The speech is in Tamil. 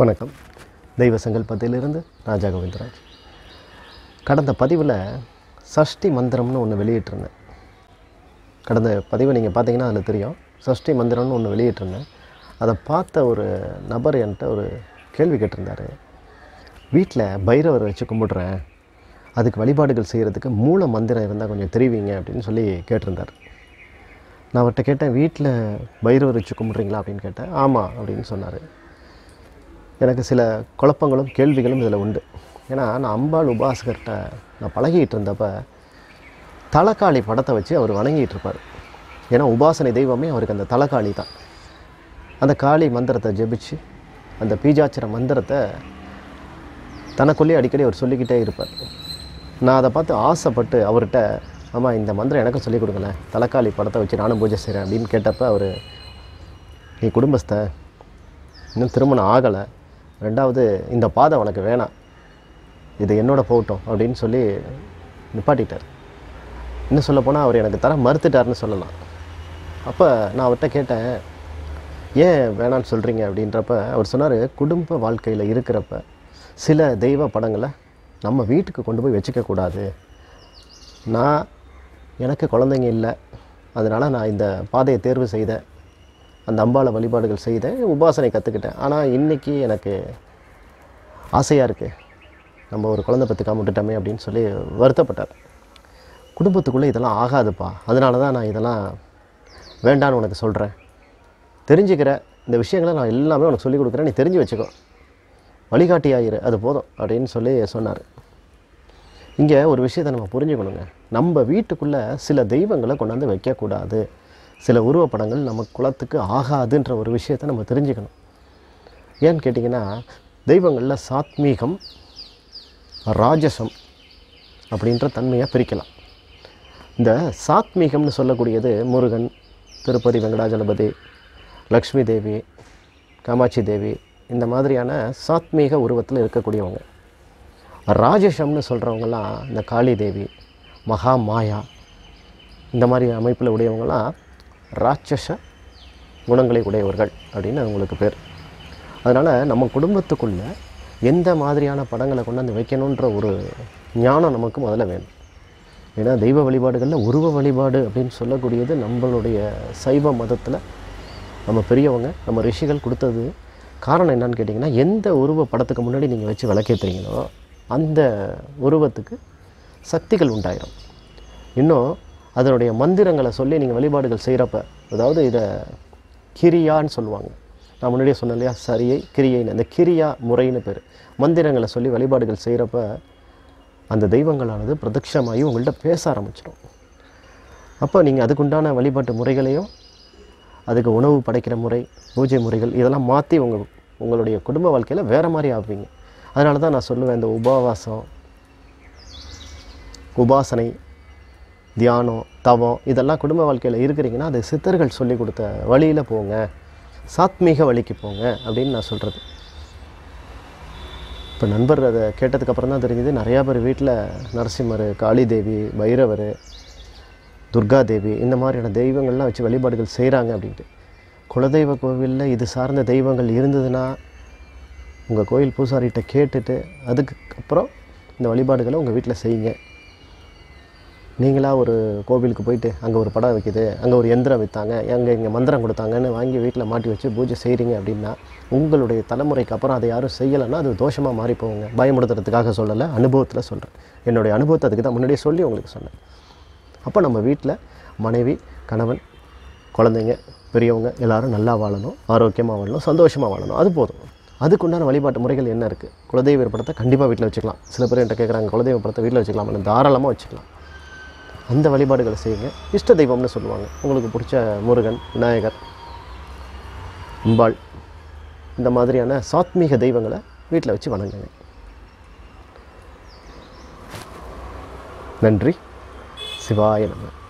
வணக்கம் தெய்வ சங்கல்பத்திலிருந்து ராஜா கோவிந்தராஜ் கடந்த பதிவில் சஷ்டி மந்திரம்னு ஒன்று வெளியிட்டிருந்தேன் கடந்த பதிவை நீங்கள் பார்த்தீங்கன்னா அதில் தெரியும் சஷ்டி மந்திரம்னு ஒன்று வெளியிட்டிருந்தேன் அதை பார்த்த ஒரு நபர் என்கிட்ட ஒரு கேள்வி கேட்டிருந்தார் வீட்டில் பைரவர் வச்சு கும்பிடுறேன் அதுக்கு வழிபாடுகள் செய்கிறதுக்கு மூல மந்திரம் இருந்தால் கொஞ்சம் தெரிவிங்க அப்படின்னு சொல்லி கேட்டிருந்தார் நான் அவர்கிட்ட கேட்டேன் வீட்டில் பைரவர் வச்சு கும்பிட்றீங்களா அப்படின்னு கேட்டேன் ஆமாம் அப்படின்னு சொன்னார் எனக்கு சில குழப்பங்களும் கேள்விகளும் இதில் உண்டு ஏன்னா நான் அம்பாள் உபாசகர்கிட்ட நான் பழகிட்டு இருந்தப்போ தலக்காளி படத்தை வச்சு அவர் வணங்கிட்டு இருப்பார் ஏன்னா உபாசனை தெய்வமே அவருக்கு அந்த தலக்காளி தான் அந்த காளி மந்திரத்தை ஜெபிச்சு அந்த பீஜாச்சர மந்திரத்தை தனக்குள்ளேயே அடிக்கடி அவர் சொல்லிக்கிட்டே இருப்பார் நான் அதை பார்த்து ஆசைப்பட்டு அவர்கிட்ட ஆமாம் இந்த மந்திரம் எனக்கும் சொல்லிக் கொடுக்கல தலைக்காளி படத்தை வச்சு நானும் பூஜை செய்கிறேன் அப்படின்னு கேட்டப்போ அவர் நீ குடும்பஸ்த இன்னும் திருமணம் ஆகலை ரெண்டாவது இந்த பாதை உனக்கு வேணாம் இது என்னோட போகட்டும் அப்படின்னு சொல்லி நிப்பாட்டிட்டார் இன்னும் சொல்லப்போனால் அவர் எனக்கு தர மறுத்துட்டார்னு சொல்லலாம் அப்போ நான் அவர்கிட்ட கேட்டேன் ஏன் வேணான்னு சொல்கிறீங்க அப்படின்றப்ப அவர் சொன்னார் குடும்ப வாழ்க்கையில் இருக்கிறப்ப சில தெய்வ படங்களை நம்ம வீட்டுக்கு கொண்டு போய் வச்சுக்கக்கூடாது நான் எனக்கு குழந்தைங்க இல்லை அதனால் நான் இந்த பாதையை தேர்வு செய்தேன் அந்த அம்பாவை வழிபாடுகள் செய்தேன் உபாசனை கற்றுக்கிட்டேன் ஆனால் இன்றைக்கி எனக்கு ஆசையாக இருக்குது நம்ம ஒரு குழந்தை பத்துக்காம காமட்டுட்டோமே அப்படின்னு சொல்லி வருத்தப்பட்டார் குடும்பத்துக்குள்ளே இதெல்லாம் ஆகாதுப்பா அதனால தான் நான் இதெல்லாம் வேண்டான்னு உனக்கு சொல்கிறேன் தெரிஞ்சுக்கிற இந்த விஷயங்களை நான் எல்லாமே உனக்கு சொல்லிக் கொடுக்குறேன் நீ தெரிஞ்சு வச்சுக்கோ வழிகாட்டி ஆயிரு அது போதும் அப்படின்னு சொல்லி சொன்னார் இங்கே ஒரு விஷயத்தை நம்ம புரிஞ்சுக்கணுங்க நம்ம வீட்டுக்குள்ளே சில தெய்வங்களை கொண்டாந்து வைக்கக்கூடாது சில உருவப்படங்கள் நம்ம குலத்துக்கு ஆகாதுன்ற ஒரு விஷயத்தை நம்ம தெரிஞ்சுக்கணும் ஏன்னு கேட்டிங்கன்னா தெய்வங்களில் சாத்மீகம் ராஜசம் அப்படின்ற தன்மையாக பிரிக்கலாம் இந்த சாத்மீகம்னு சொல்லக்கூடியது முருகன் திருப்பதி வெங்கடாஜலபதி லக்ஷ்மி தேவி காமாட்சி தேவி இந்த மாதிரியான சாத்மீக உருவத்தில் இருக்கக்கூடியவங்க ராஜசம்னு சொல்கிறவங்களாம் இந்த காளி தேவி மகா மாயா இந்த மாதிரி அமைப்பில் உடையவங்களாம் ராட்சச குணங்களை உடையவர்கள் அப்படின்னு அவங்களுக்கு பேர் அதனால் நம்ம குடும்பத்துக்குள்ளே எந்த மாதிரியான படங்களை கொண்டாந்து வைக்கணுன்ற ஒரு ஞானம் நமக்கு முதல்ல வேணும் ஏன்னா தெய்வ வழிபாடுகளில் உருவ வழிபாடு அப்படின்னு சொல்லக்கூடியது நம்மளுடைய சைவ மதத்தில் நம்ம பெரியவங்க நம்ம ரிஷிகள் கொடுத்தது காரணம் என்னன்னு கேட்டிங்கன்னா எந்த உருவ படத்துக்கு முன்னாடி நீங்கள் வச்சு விளக்கேற்றுறீங்களோ அந்த உருவத்துக்கு சக்திகள் உண்டாயிரும் இன்னும் அதனுடைய மந்திரங்களை சொல்லி நீங்கள் வழிபாடுகள் செய்கிறப்ப அதாவது இதை கிரியான்னு சொல்லுவாங்க நான் முன்னாடியே சொன்னேன் இல்லையா சரியை கிரியைன்னு அந்த கிரியா முறைன்னு பேர் மந்திரங்களை சொல்லி வழிபாடுகள் செய்கிறப்ப அந்த தெய்வங்களானது பிரதட்சமாகி உங்கள்கிட்ட பேச ஆரம்பிச்சிடும் அப்போ நீங்கள் அதுக்குண்டான வழிபாட்டு முறைகளையும் அதுக்கு உணவு படைக்கிற முறை பூஜை முறைகள் இதெல்லாம் மாற்றி உங்கள் உங்களுடைய குடும்ப வாழ்க்கையில் வேறு மாதிரி ஆவீங்க அதனால தான் நான் சொல்லுவேன் இந்த உபவாசம் உபாசனை தியானம் தவம் இதெல்லாம் குடும்ப வாழ்க்கையில் இருக்கிறீங்கன்னா அது சித்தர்கள் சொல்லி கொடுத்த வழியில் போங்க சாத்மீக வழிக்கு போங்க அப்படின்னு நான் சொல்கிறது இப்போ நண்பர் அதை கேட்டதுக்கப்புறம் தான் தெரிஞ்சுது நிறையா பேர் வீட்டில் நரசிம்மர் காளிதேவி பைரவர் துர்காதேவி இந்த மாதிரியான தெய்வங்கள்லாம் வச்சு வழிபாடுகள் செய்கிறாங்க அப்படின்ட்டு குலதெய்வ கோவிலில் இது சார்ந்த தெய்வங்கள் இருந்ததுன்னா உங்கள் கோயில் பூசாரிகிட்ட கேட்டுட்டு அதுக்கப்புறம் இந்த வழிபாடுகளை உங்கள் வீட்டில் செய்யுங்க நீங்களாக ஒரு கோவிலுக்கு போயிட்டு அங்கே ஒரு படம் வைக்குது அங்கே ஒரு எந்திரம் விற்றாங்க அங்கே இங்கே மந்திரம் கொடுத்தாங்கன்னு வாங்கி வீட்டில் மாட்டி வச்சு பூஜை செய்கிறீங்க அப்படின்னா உங்களுடைய தலைமுறைக்கு அப்புறம் அதை யாரும் செய்யலைன்னா அது தோஷமாக மாறி போவாங்க பயமுடுத்துறதுக்காக சொல்லலை அனுபவத்தில் சொல்கிறேன் என்னுடைய அனுபவத்தை அதுக்கு தான் முன்னாடியே சொல்லி உங்களுக்கு சொன்னேன் அப்போ நம்ம வீட்டில் மனைவி கணவன் குழந்தைங்க பெரியவங்க எல்லோரும் நல்லா வாழணும் ஆரோக்கியமாக வாழணும் சந்தோஷமாக வாழணும் அது போதும் அதுக்குண்டான வழிபாட்டு முறைகள் என்ன இருக்குது குலதெய்வ படத்தை கண்டிப்பாக வீட்டில் வச்சுக்கலாம் சில பேர் என்கிட்ட கேட்குறாங்க குலதெய்வ படத்தை வீட்டில் வச்சுக்கலாம் தாராளமாக வச்சுக்கலாம் அந்த வழிபாடுகளை செய்யுங்க இஷ்ட தெய்வம்னு சொல்லுவாங்க உங்களுக்கு பிடிச்ச முருகன் விநாயகர் அம்பாள் இந்த மாதிரியான சாத்மீக தெய்வங்களை வீட்டில் வச்சு வணங்குங்க நன்றி சிவாய நம்ம